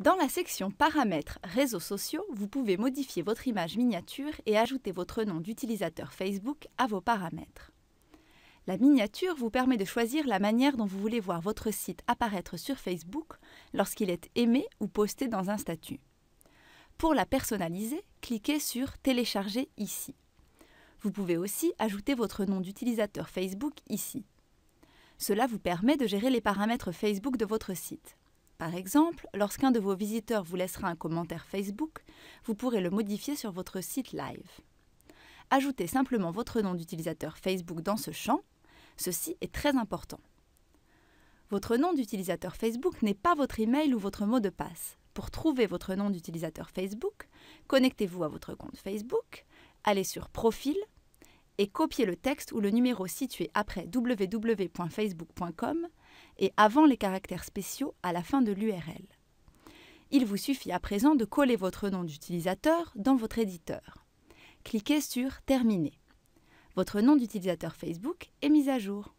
Dans la section Paramètres réseaux sociaux, vous pouvez modifier votre image miniature et ajouter votre nom d'utilisateur Facebook à vos paramètres. La miniature vous permet de choisir la manière dont vous voulez voir votre site apparaître sur Facebook lorsqu'il est aimé ou posté dans un statut. Pour la personnaliser, cliquez sur Télécharger ici. Vous pouvez aussi ajouter votre nom d'utilisateur Facebook ici. Cela vous permet de gérer les paramètres Facebook de votre site. Par exemple, lorsqu'un de vos visiteurs vous laissera un commentaire Facebook, vous pourrez le modifier sur votre site live. Ajoutez simplement votre nom d'utilisateur Facebook dans ce champ. Ceci est très important. Votre nom d'utilisateur Facebook n'est pas votre email ou votre mot de passe. Pour trouver votre nom d'utilisateur Facebook, connectez-vous à votre compte Facebook, allez sur Profil et copiez le texte ou le numéro situé après www.facebook.com et avant les caractères spéciaux à la fin de l'URL. Il vous suffit à présent de coller votre nom d'utilisateur dans votre éditeur. Cliquez sur Terminer. Votre nom d'utilisateur Facebook est mis à jour.